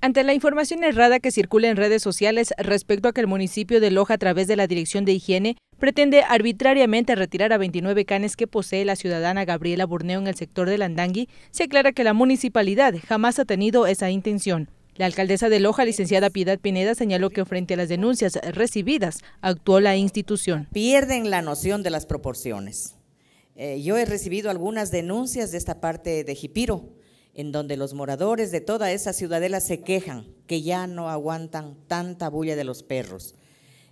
Ante la información errada que circula en redes sociales respecto a que el municipio de Loja a través de la Dirección de Higiene pretende arbitrariamente retirar a 29 canes que posee la ciudadana Gabriela Borneo en el sector de Landangui, se aclara que la municipalidad jamás ha tenido esa intención. La alcaldesa de Loja, licenciada Piedad Pineda, señaló que frente a las denuncias recibidas, actuó la institución. Pierden la noción de las proporciones. Eh, yo he recibido algunas denuncias de esta parte de Jipiro, en donde los moradores de toda esa ciudadela se quejan que ya no aguantan tanta bulla de los perros.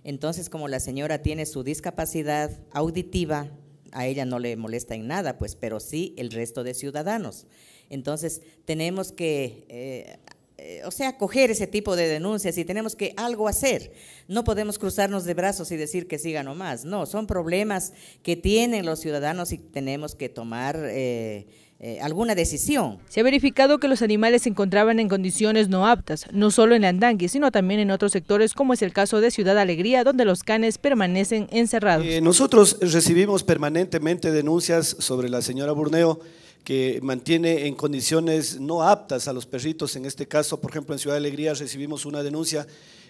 Entonces, como la señora tiene su discapacidad auditiva, a ella no le molesta en nada, pues, pero sí el resto de ciudadanos. Entonces, tenemos que eh, eh, o sea, coger ese tipo de denuncias y tenemos que algo hacer. No podemos cruzarnos de brazos y decir que siga nomás. No, son problemas que tienen los ciudadanos y tenemos que tomar eh, eh, alguna decisión. Se ha verificado que los animales se encontraban en condiciones no aptas, no solo en andangui sino también en otros sectores, como es el caso de Ciudad Alegría, donde los canes permanecen encerrados. Eh, nosotros recibimos permanentemente denuncias sobre la señora Burneo, que mantiene en condiciones no aptas a los perritos, en este caso, por ejemplo, en Ciudad Alegría recibimos una denuncia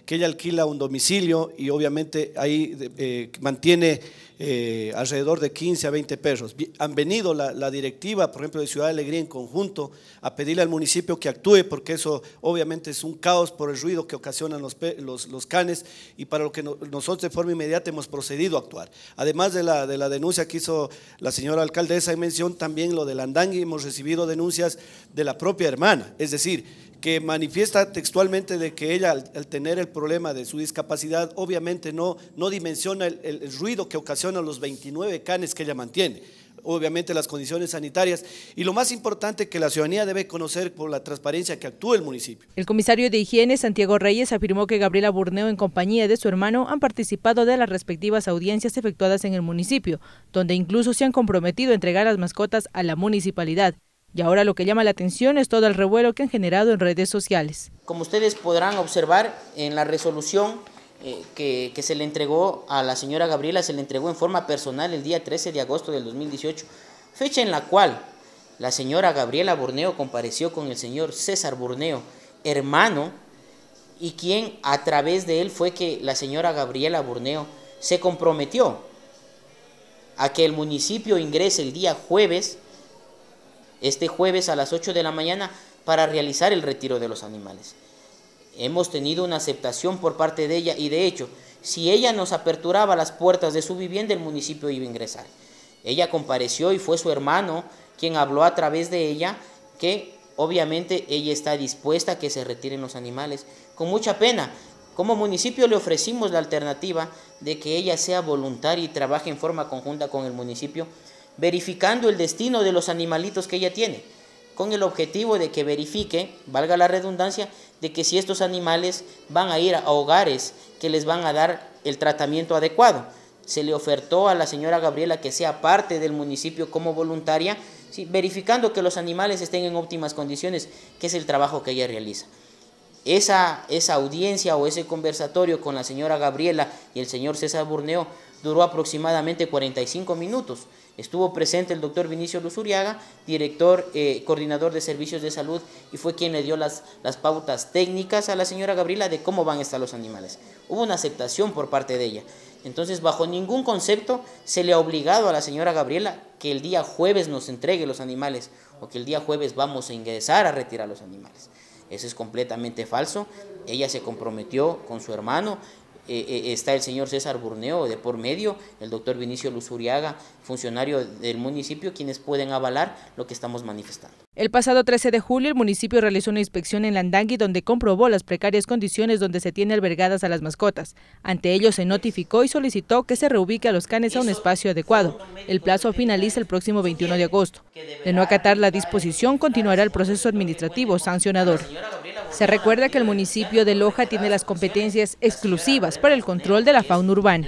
que ella alquila un domicilio y obviamente ahí eh, mantiene eh, alrededor de 15 a 20 perros. Han venido la, directiva, por ejemplo, de Ciudad de Alegría en conjunto a pedirle al municipio que actúe porque eso obviamente es un caos por el ruido que ocasionan los, los, canes y para lo que nosotros de forma inmediata hemos procedido a actuar. Además de la, de la denuncia que hizo la señora alcaldesa y mención, también lo del andangue, hemos recibido denuncias de la propia hermana, es decir, que manifiesta textualmente de que ella al, tener el problema de su discapacidad obviamente no, no dimensiona el, el, ruido que ocasiona los 29 canes que ella mantiene, obviamente las condiciones sanitarias y lo más importante que la ciudadanía debe conocer por la transparencia que actúa el municipio. El comisario de higiene Santiago Reyes afirmó que Gabriela Burneo en compañía de su hermano han participado de las respectivas audiencias efectuadas en el municipio, donde incluso se han comprometido a entregar las mascotas a la municipalidad. Y ahora lo que llama la atención es todo el revuelo que han generado en redes sociales. Como ustedes podrán observar en la resolución eh, que, que, se le entregó a la señora Gabriela, se le entregó en forma personal el día 13 de agosto del 2018, fecha en la cual la señora Gabriela Borneo compareció con el señor César Borneo, hermano, y quien a través de él fue que la señora Gabriela Borneo se comprometió a que el municipio ingrese el día jueves este jueves a las 8 de la mañana para realizar el retiro de los animales. Hemos tenido una aceptación por parte de ella y de hecho, si ella nos aperturaba las puertas de su vivienda, el municipio iba a ingresar. Ella compareció y fue su hermano quien habló a través de ella que obviamente ella está dispuesta a que se retiren los animales. Con mucha pena, como municipio le ofrecimos la alternativa de que ella sea voluntaria y trabaje en forma conjunta con el municipio verificando el destino de los animalitos que ella tiene, con el objetivo de que verifique, valga la redundancia, de que si estos animales van a ir a hogares que les van a dar el tratamiento adecuado. Se le ofertó a la señora Gabriela que sea parte del municipio como voluntaria, verificando que los animales estén en óptimas condiciones, que es el trabajo que ella realiza. Esa, esa audiencia o ese conversatorio con la señora Gabriela y el señor César Burneo duró aproximadamente 45 minutos. Estuvo presente el doctor Vinicio Luzuriaga, director, eh, coordinador de servicios de salud, y fue quien le dio las, las pautas técnicas a la señora Gabriela de cómo van a estar los animales. Hubo una aceptación por parte de ella. Entonces, bajo ningún concepto se le ha obligado a la señora Gabriela que el día jueves nos entregue los animales o que el día jueves vamos a ingresar a retirar los animales. Eso es completamente falso. Ella se comprometió con su hermano eh, eh, está el señor César Burneo de por medio, el doctor Vinicio Luzuriaga, funcionario del municipio, quienes pueden avalar lo que estamos manifestando. El pasado 13 de julio el municipio realizó una inspección en Landangui donde comprobó las precarias condiciones donde se tiene albergadas a las mascotas. Ante ello se notificó y solicitó que se reubique a los canes a un espacio adecuado. El plazo finaliza el próximo 21 de agosto. De no acatar la disposición continuará el proceso administrativo sancionador. Se recuerda que el municipio de Loja tiene las competencias exclusivas para el control de la fauna urbana.